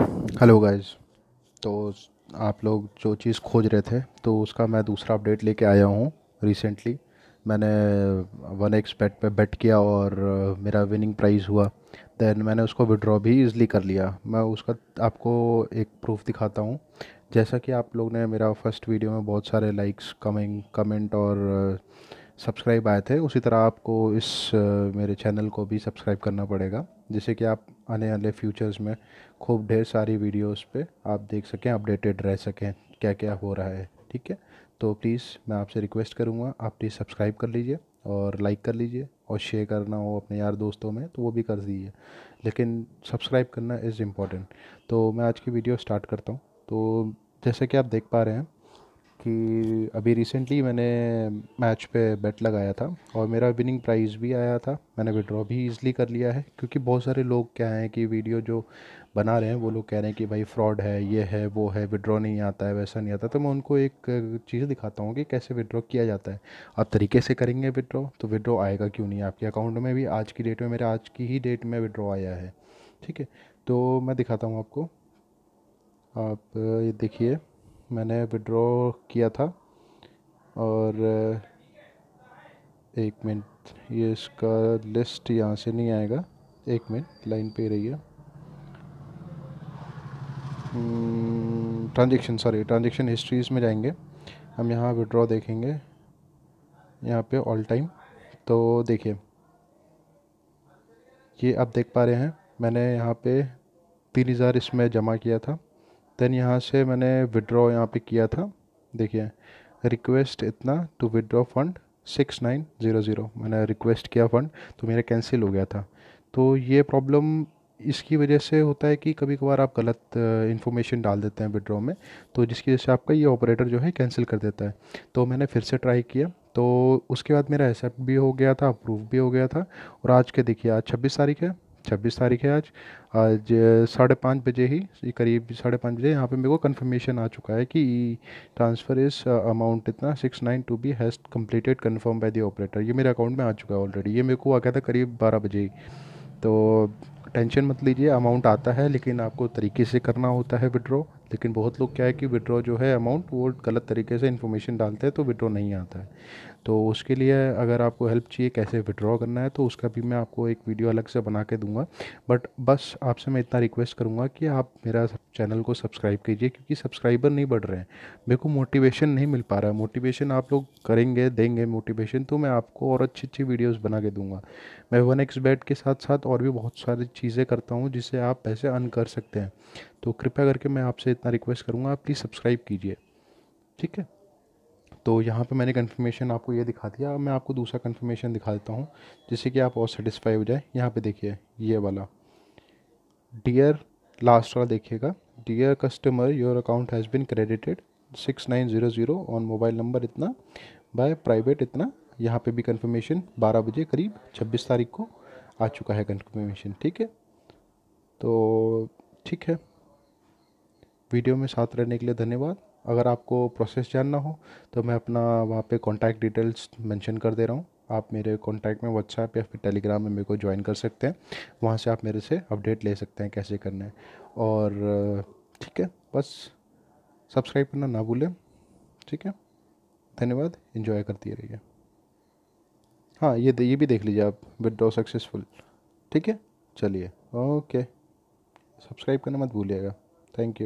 hello guys तो आप लोग जो चीज़ खोज रहे थे तो उसका मैं दूसरा अपडेट लेके आया हूँ रिसेंटली मैंने वन एक्स बेट पे बेट किया और uh, मेरा विनिंग प्राइज़ हुआ दैन मैंने उसको विड्रॉ भी इजली कर लिया मैं उसका आपको एक प्रूफ दिखाता हूँ जैसा कि आप लोग ने मेरा फर्स्ट वीडियो में बहुत सारे लाइक्स कमेंट कमेंट और uh, सब्सक्राइब आए थे उसी तरह आपको इस मेरे चैनल को भी सब्सक्राइब करना पड़ेगा जिससे कि आप आने वाले फ्यूचर्स में खूब ढेर सारी वीडियोस पे आप देख सकें अपडेटेड रह सकें क्या क्या हो रहा है ठीक है तो प्लीज़ मैं आपसे रिक्वेस्ट करूँगा आप प्लीज़ सब्सक्राइब कर लीजिए और लाइक कर लीजिए और शेयर करना हो अपने यार दोस्तों में तो वो भी कर दीजिए लेकिन सब्सक्राइब करना इज़ इम्पॉर्टेंट तो मैं आज की वीडियो स्टार्ट करता हूँ तो जैसे कि आप देख पा रहे हैं कि अभी रिसेंटली मैंने मैच पे बेट लगाया था और मेरा विनिंग प्राइज़ भी आया था मैंने विड्रॉ भी ईज़िली कर लिया है क्योंकि बहुत सारे लोग क्या हैं कि वीडियो जो बना रहे हैं वो लोग कह रहे हैं कि भाई फ्रॉड है ये है वो है विड्रॉ नहीं आता है वैसा नहीं आता तो मैं उनको एक चीज़ दिखाता हूँ कि कैसे विड्रॉ किया जाता है आप तरीके से करेंगे विड्रॉ तो विड्रॉ आएगा क्यों नहीं आपके अकाउंट में भी आज की डेट में मेरे आज की ही डेट में विड्रॉ आया है ठीक है तो मैं दिखाता हूँ आपको आप ये देखिए मैंने विड्रॉ किया था और एक मिनट ये इसका लिस्ट यहाँ से नहीं आएगा एक मिनट लाइन पे रहिए ट्रांजेक्शन सॉरी ट्रांजेक्शन हिस्ट्रीज़ में जाएंगे हम यहाँ विड्रॉ देखेंगे यहाँ पे ऑल टाइम तो देखिए ये आप देख पा रहे हैं मैंने यहाँ पे तीन हज़ार इसमें जमा किया था देन यहाँ से मैंने विड्रॉ यहाँ पे किया था देखिए रिक्वेस्ट इतना to withdraw fund six nine zero zero मैंने रिक्वेस्ट किया फ़ंड तो मेरा कैंसिल हो गया था तो ये प्रॉब्लम इसकी वजह से होता है कि कभी कभार आप गलत इन्फॉर्मेशन डाल देते हैं विड्रॉ में तो जिसकी वजह से आपका ये ऑपरेटर जो है कैंसिल कर देता है तो मैंने फिर से ट्राई किया तो उसके बाद मेरा एक्सेप्ट भी हो गया था अप्रूव भी हो गया था और आज के देखिए आज छब्बीस तारीख है छब्बीस तारीख है आज आज साढ़े पाँच बजे ही करीब साढ़े पाँच बजे यहाँ पे मेरे को कंफर्मेशन आ चुका है कि ट्रांसफ़र इस अमाउंट इतना six nine to be has completed confirm by the operator ये मेरे अकाउंट में आ चुका है ऑलरेडी ये मेरे को आ गया था करीब बारह बजे ही तो टेंशन मत लीजिए अमाउंट आता है लेकिन आपको तरीके से करना होता है विड्रॉ लेकिन बहुत लोग क्या है कि विड्रॉ जो है अमाउंट वो गलत तरीके से इन्फॉर्मेशन डालते हैं तो विड्रॉ नहीं आता है तो उसके लिए अगर आपको हेल्प चाहिए कैसे विड्रॉ करना है तो उसका भी मैं आपको एक वीडियो अलग से बना के दूंगा बट बस आपसे मैं इतना रिक्वेस्ट करूंगा कि आप मेरा चैनल को सब्सक्राइब कीजिए क्योंकि सब्सक्राइबर नहीं बढ़ रहे हैं मेरे को मोटिवेशन नहीं मिल पा रहा है मोटिवेशन आप लोग करेंगे देंगे मोटिवेशन तो मैं आपको और अच्छी अच्छी वीडियोज़ बना के दूँगा मैं वन एक्स बैट के साथ साथ और भी बहुत सारी चीज़ें करता हूँ जिससे आप पैसे अर्न कर सकते हैं तो कृपया करके मैं आपसे इतना रिक्वेस्ट करूँगा आप प्लीज़ सब्सक्राइब कीजिए ठीक है तो यहाँ पे मैंने कन्फर्मेशन आपको ये दिखा दिया अब मैं आपको दूसरा कन्फर्मेशन दिखा देता हूँ जिससे कि आप और सेटिस्फाई हो जाए यहाँ पे देखिए ये वाला डियर लास्ट वाला देखिएगा dear customer your account has been credited six nine zero zero on mobile number इतना बाय प्राइवेट इतना यहाँ पे भी कन्फर्मेशन बारह बजे करीब छब्बीस तारीख को आ चुका है कन्फर्मेशन ठीक है तो ठीक है वीडियो में साथ रहने के लिए धन्यवाद अगर आपको प्रोसेस जानना हो तो मैं अपना वहाँ पे कॉन्टैक्ट डिटेल्स मेंशन कर दे रहा हूँ आप मेरे कॉन्टैक्ट में व्हाट्सएप या फिर टेलीग्राम में मेरे को ज्वाइन कर सकते हैं वहाँ से आप मेरे से अपडेट ले सकते हैं कैसे करना है और ठीक है बस सब्सक्राइब करना ना भूलें ठीक है धन्यवाद इन्जॉय करती रहिए हाँ ये ये भी देख लीजिए आप विड्रॉ सक्सेसफुल ठीक है चलिए ओके सब्सक्राइब करना मत भूलिएगा थैंक यू